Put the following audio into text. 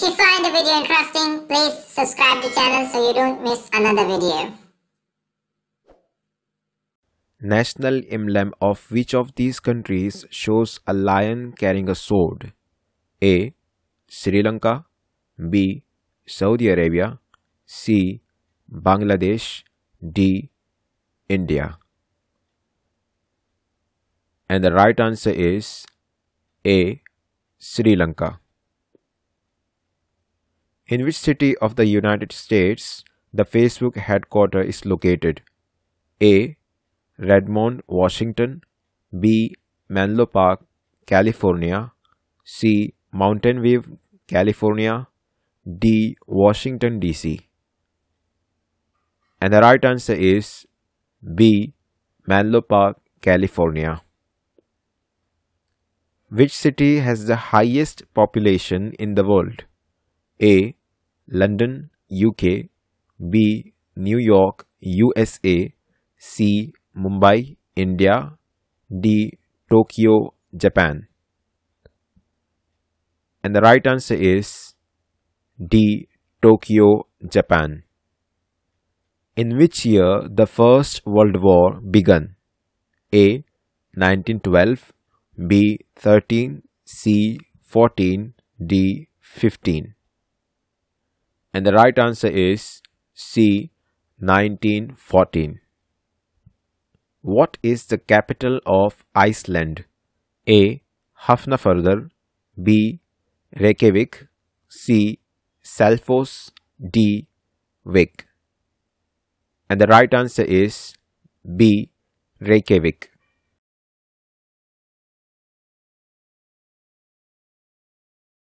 If you find the video interesting, please subscribe the channel so you don't miss another video. National emblem of which of these countries shows a lion carrying a sword? A. Sri Lanka B. Saudi Arabia C. Bangladesh D. India And the right answer is A. Sri Lanka in which city of the United States the Facebook headquarters is located? A. Redmond, Washington. B. Menlo Park, California. C. Mountain View, California. D. Washington, D.C. And the right answer is B. Menlo Park, California. Which city has the highest population in the world? A. London, UK, B. New York, USA, C. Mumbai, India, D. Tokyo, Japan. And the right answer is D. Tokyo, Japan. In which year the First World War began? A. 1912, B. 13, C. 14, D. 15. And the right answer is C. 1914. What is the capital of Iceland? A. Hafnarfjörður B. Reykjavik C. Selfoss. D. Vik And the right answer is B. Reykjavik.